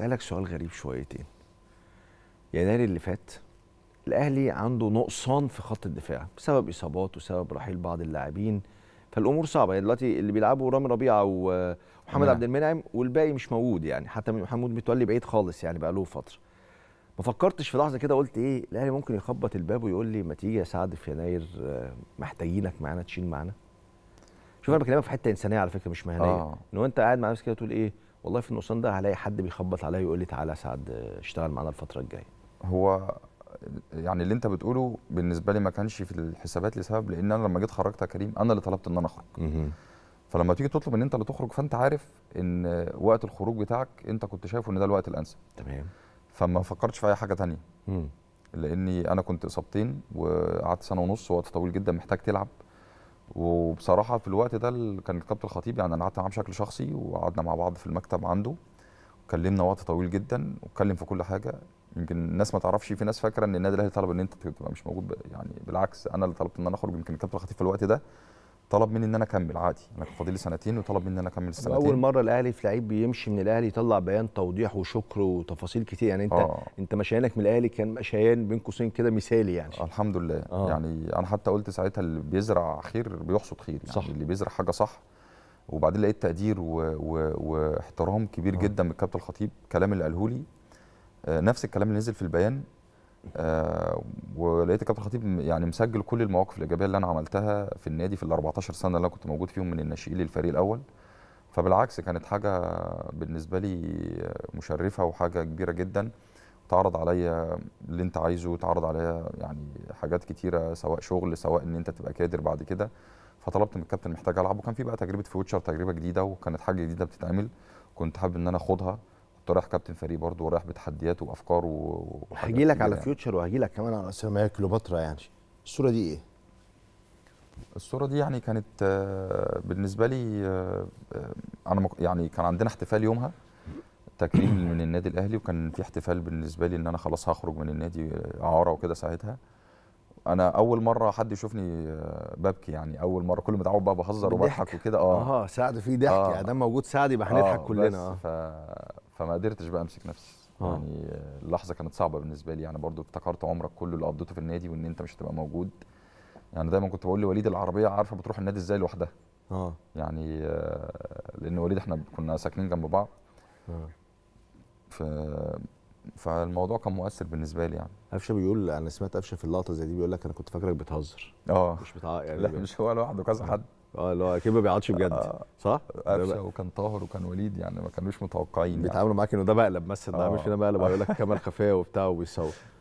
اسالك سؤال غريب شويتين يناير اللي فات الاهلي عنده نقصان في خط الدفاع بسبب اصابات وسبب رحيل بعض اللاعبين فالامور صعبه يعني دلوقتي اللي بيلعبوا رامي ربيعه ومحمد عبد المنعم والباقي مش موجود يعني حتى محمود متولي بعيد خالص يعني بقى له فتره ما فكرتش في لحظه كده قلت ايه الاهلي ممكن يخبط الباب ويقول لي ما تيجي يا سعد في يناير آه، محتاجينك معانا تشيل معانا شوف انا بكلمك في حته انسانيه على فكره مش مهنيه آه. ان انت قاعد مع نفسك كده تقول ايه والله في النقصان ده هلاقي حد بيخبط عليا ويقول لي تعالى سعد اشتغل معانا الفتره الجايه هو يعني اللي انت بتقوله بالنسبه لي ما كانش في الحسابات لسبب لان انا لما جيت خرجت يا كريم انا اللي طلبت ان انا اخرج فلما تيجي تطلب ان انت اللي تخرج فانت عارف ان وقت الخروج بتاعك انت كنت شايفه ان ده الوقت الانسب تمام فما فكرتش في اي حاجه تانية لاني انا كنت اصابتين وقعدت سنه ونص وقت طويل جدا محتاج تلعب وبصراحه في الوقت ده كان الكابتن الخطيب يعني انا قعدت معاه بشكل شخصي وقعدنا مع بعض في المكتب عنده وكلمنا وقت طويل جدا واتكلم في كل حاجه يمكن الناس ما تعرفش في ناس فاكره ان النادي الاهلي طلب ان انت تبقى مش موجود يعني بالعكس انا اللي طلبت ان انا اخرج يمكن الكابتن الخطيب في الوقت ده طلب مني ان انا اكمل عادي انا كان فاضل لي سنتين وطلب مني ان انا اكمل السنتين اول مره الاهلي في لعيب بيمشي من الاهلي يطلع بيان توضيح وشكر وتفاصيل كتير يعني انت آه. انت مشيانك من الاهلي كان مشيان بين قوسين كده مثالي يعني آه الحمد لله آه. يعني انا حتى قلت ساعتها اللي بيزرع خير بيحصد خير يعني صح. اللي بيزرع حاجه صح وبعدين لقيت تقدير و... و... واحترام كبير آه. جدا من الكابتن الخطيب الكلام اللي قاله لي آه نفس الكلام اللي نزل في البيان آه ولقيت الكابتن خطيب يعني مسجل كل المواقف الايجابيه اللي انا عملتها في النادي في ال 14 سنه اللي انا كنت موجود فيهم من الناشئين للفريق الاول فبالعكس كانت حاجه بالنسبه لي مشرفه وحاجه كبيره جدا تعرض عليا اللي انت عايزه تعرض عليا يعني حاجات كتيره سواء شغل سواء ان انت تبقى كادر بعد كده فطلبت من الكابتن محتاج العب وكان في بقى تجربه فيوتشر تجربه جديده وكانت حاجه جديده بتتعمل كنت حابب ان انا اخدها كنت رايح كابتن فريق برضه ورايح بتحديات وافكار هجي لك على فيوتشر يعني. وهجي لك كمان على اسامه كليوباترا يعني الصوره دي ايه؟ الصوره دي يعني كانت آه، بالنسبه لي آه، آه، انا يعني كان عندنا احتفال يومها تكريم من النادي الاهلي وكان في احتفال بالنسبه لي ان انا خلاص هخرج من النادي اعاره وكده ساعتها انا اول مره حد يشوفني ببكي يعني اول مره كل متعود بقى بهزر وبضحك وكده اه اه سعد في ضحك آه. يعني ده موجود سعد يبقى هنضحك آه كلنا اه فما قدرتش بقى امسك نفسي آه. يعني آه، اللحظه كانت صعبه بالنسبه لي يعني برضو افتكرت عمرك كله اللي قضيته في النادي وان انت مش هتبقى موجود يعني دايما كنت بقول لوليد العربيه عارفه بتروح النادي ازاي لوحدها اه يعني آه، لان وليد احنا كنا ساكنين جنب بعض ف فالموضوع كان مؤثر بالنسبه لي يعني قفشه بيقول انا سمعت قفشه في اللقطه زي دي بيقول لك انا كنت فاكرك بتهزر اه مش بتع... يعني لا مش هو لوحده كذا حد اه اللي هو اكيد ما بيعيطش بجد آه، صح؟ قفشه وكان طاهر وكان وليد يعني ما كانوش متوقعين يعني. بيتعاملوا يعني. معاك انه ده بقلب مثلا ده مش فينا آه. بقلب هيقول لك كمال خفايا وبتاع وبيصور